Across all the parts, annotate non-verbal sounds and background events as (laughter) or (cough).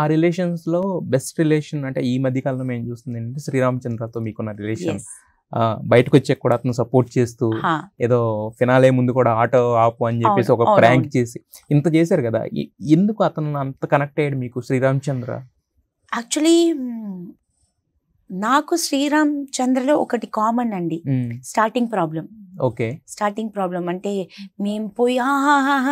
ఆ రిలేషన్స్లో best relation అంటే ఈ మధ్య కాలంలో ఏం చూస్తుంది ఏంటంటే శ్రీరామచంద్రతో మీకున్న రిలేషన్ బయటకు వచ్చే కూడా అతను సపోర్ట్ చేస్తూ ఏదో ఫినాలే ముందు కూడా ఆటో ఆపు అని చెప్పేసి ఒక ప్రాంక్ చేసి ఇంత చేశారు కదా ఎందుకు అతను అంత కనెక్ట్ అయ్యాడు మీకు శ్రీరామచంద్ర యాక్చువల్లీ నాకు శ్రీరామ్ చంద్రలో ఒకటి కామన్ అండి starting problem okay starting problem అంటే మేము పోయి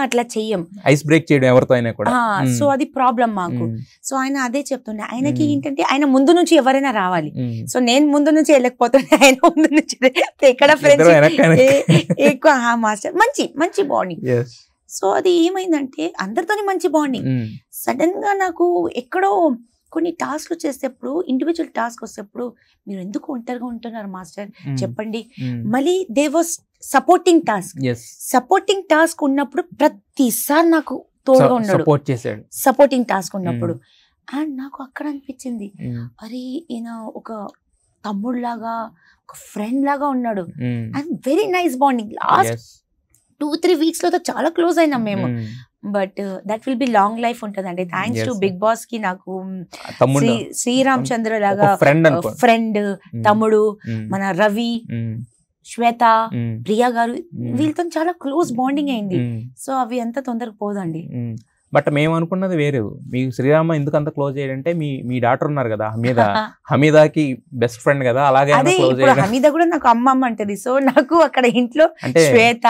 అట్లా చెయ్యం ఐస్ బ్రేక్ చేయడం ఎవరితో అయినా కూడా సో అది ప్రాబ్లం మాకు సో ఆయన అదే చెప్తుండే ఆయనకి ఏంటంటే ఆయన ముందు నుంచి ఎవరైనా రావాలి సో నేను ముందు నుంచి వెళ్ళకపోతుండే (laughs) ఆయన ముందు నుంచి ఎక్కడ ఫ్రెండ్స్ ఎక్కువ మాస్టర్ మంచి మంచి బాండింగ్ సో అది ఏమైందంటే అందరితోని మంచి బాండింగ్ సడన్ గా నాకు ఎక్కడో కొన్ని టాస్క్లు చేసేప్పుడు ఇండివిజువల్ టాస్క్ వచ్చేప్పుడు మీరు ఎందుకు ఒంటరిగా ఉంటున్నారు మాస్టర్ చెప్పండి మళ్ళీ they was supporting task supporting task ఉన్నప్పుడు ప్రతిసారి నాకు తోడుగా ఉన్నాడు సపోర్టింగ్ టాస్క్ ఉన్నప్పుడు అండ్ నాకు అక్కడ అనిపించింది అరే ఈయన ఒక తమ్ముడు లాగా ఒక ఫ్రెండ్ లాగా ఉన్నాడు and very nice bonding last two three weeks లో చాలా క్లోజ్ అయినాం మేము but that will be long life అండి థ్యాంక్స్ టు బిగ్ బాస్ కి నాకు శ్రీరామ్ చంద్ర లాగా ఫ్రెండ్ తమ్ముడు మన రవి శ్వేత ప్రియా గారు వీళ్ళతో చాలా క్లోజ్ బాండింగ్ అయింది సో అవి ఎంత తొందరగా పోదండి బట్ మేము అనుకున్నది వేరే మీ శ్రీరామ ఎందుకు అంత క్లోజ్ చేయాలంటే మీ మీ డాటర్ ఉన్నారు కదా హమీద (laughs) హమీదాకి బెస్ట్ ఫ్రెండ్ కదా అలాగే హమీద కూడా నాకు అమ్మమ్మ అంటది సో నాకు అక్కడ ఇంట్లో శ్వేత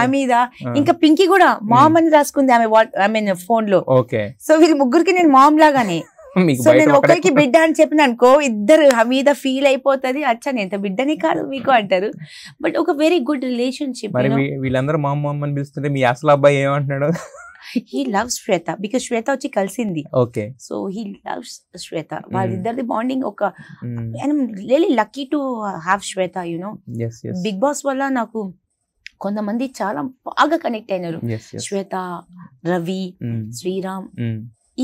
హమీద ఇంకా పింకీ కూడా మామ్ అని రాసుకుంది ఆమె ఐ మీన్ ఫోన్ లో ఓకే సో వీరి ముగ్గురికి నేను మామ్ లాగానే (laughs) సో నేను ఒకరికి బిడ్డ అని చెప్పిన అనుకో ఇద్దరు హమీద ఫీల్ అయిపోతుంది అచ్చా నేను బిడ్డనే కాదు మీకు అంటారు బట్ ఒక వెరీ గుడ్ రిలేషన్షిప్ వీళ్ళందరూ మా అని పిలుస్తుంటే మీ అసలు అబ్బాయి ఏమంటున్నాడు he love Shweta because Shweta వచ్చి కలిసింది okay so he love Shweta వాళ్ళిద్దరిది బాండింగ్ ఒక really lucky to have Shweta you know Big Boss వల్ల నాకు కొంతమంది చాలా బాగా కనెక్ట్ అయినారు శ్వేత రవి శ్రీరామ్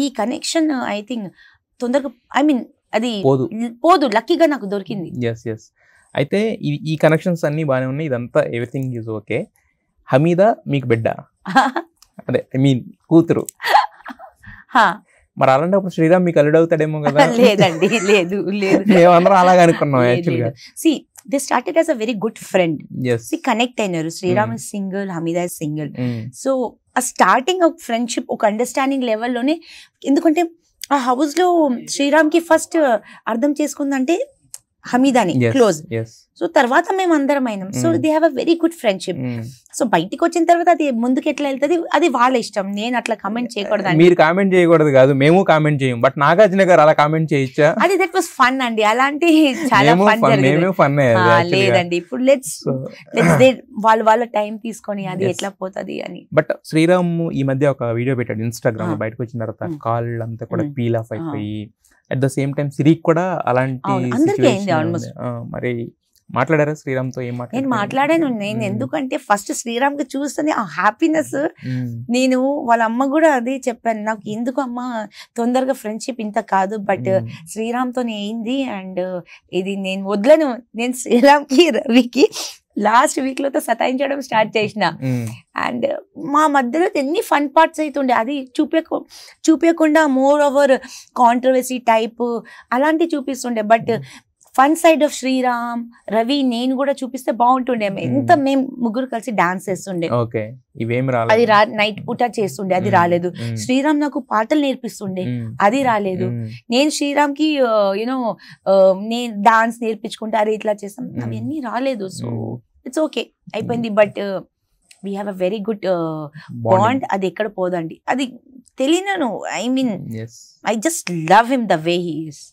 ఈ కనెక్షన్ ఐ థింక్ తొందరగా ఐ మీన్ అది పోదు లక్కీగా నాకు దొరికింది ఎస్ ఎస్ అయితే ఈ కనెక్షన్స్ అన్ని బాగానే ఉన్నాయి ఇదంతా ఎవ్రీథింగ్ ఈజ్ ఓకే హమీద మీకు బిడ్డ (laughs) అదే ఐ మీన్ కూతురు (laughs) మరి అలాంటప్పుడు శ్రీరామ్ మీకు అల్లుడు అవుతాడేమో కదా (laughs) లేదండి లేదు లేదు మేమందరం అలాగే అనుకున్నాం యాక్చువల్గా see they started as a very good friend see connect అయినారు Sriram is single Hamida is single so uh starting of friendship ఒక అండర్స్టాండింగ్ లెవెల్లోనే ఎందుకంటే ఆ హౌస్లో శ్రీరామ్కి ఫస్ట్ uh, అర్థం చేసుకుందంటే హమీదాని క్లోజ్ సో తర్వాత మేము అందరం అయినాం so mm. They have a very good friendship mm. So బయటికి వచ్చిన తర్వాత అది ముందుకు ఎట్లా వెళ్తుంది అది వాళ్ళ ఇష్టం నేను అట్లా కామెంట్ చేయకూడదు మీరు కామెంట్ చేయకూడదు కాదు మేము కామెంట్ చేయం బట్ నాగార్జున గారు అలా కామెంట్ చేయొచ్చా అది దట్ వాస్ ఫన్ అండి అలాంటి చాలా ఫన్ ఫన్ లేదండి ఇప్పుడు లెట్స్ లెట్స్ (laughs) వాళ్ళు వాళ్ళ టైం తీసుకొని అది ఎట్లా పోతుంది అని బట్ శ్రీరామ్ ఈ మధ్య ఒక వీడియో పెట్టాడు ఇన్స్టాగ్రామ్ బయటకు వచ్చిన తర్వాత mm. కాళ్ళు అంతా కూడా పీల్ ఆఫ్ అయిపోయి అట్ ద సేమ్ టైం సిరికి కూడా అలాంటి మరి మాట్లాడారా శ్రీరామ్ తో ఏం నేను మాట్లాడాను నేను ఎందుకంటే ఫస్ట్ శ్రీరామ్ కి చూస్తేనే ఆ హ్యాపీనెస్ నేను వాళ్ళ అమ్మ కూడా అదే చెప్పాను నాకు ఎందుకు అమ్మ తొందరగా ఫ్రెండ్షిప్ ఇంత కాదు బట్ శ్రీరామ్ తోనే అయింది అండ్ ఇది నేను వదలను నేను శ్రీరామ్ కి రవికి లాస్ట్ వీక్ లో సతాయించడం స్టార్ట్ చేసిన అండ్ మా మధ్యలో ఎన్ని ఫన్ పార్ట్స్ అయితే అది చూపే చూపించకుండా మోర్ ఓవర్ కాంట్రవర్సీ టైప్ అలాంటి చూపిస్తుండే but fun side of Sriram Ravi నేను కూడా చూపిస్తే బాగుంటుండే ఎంత మేము ముగ్గురు కలిసి డాన్స్ చేస్తుండే అది నైట్ పూట చేస్తుండే అది రాలేదు శ్రీరామ్ నాకు పాటలు నేర్పిస్తుండే అది రాలేదు నేను శ్రీరామ్ కి యూనో నేను డాన్స్ నేర్పించుకుంటే అది ఇట్లా చేస్తాం అవన్నీ రాలేదు సో ఇట్స్ ఓకే అయిపోయింది but we have a very good bond అది ఎక్కడ పోదండి అది తెలియను I mean I just love him the way he's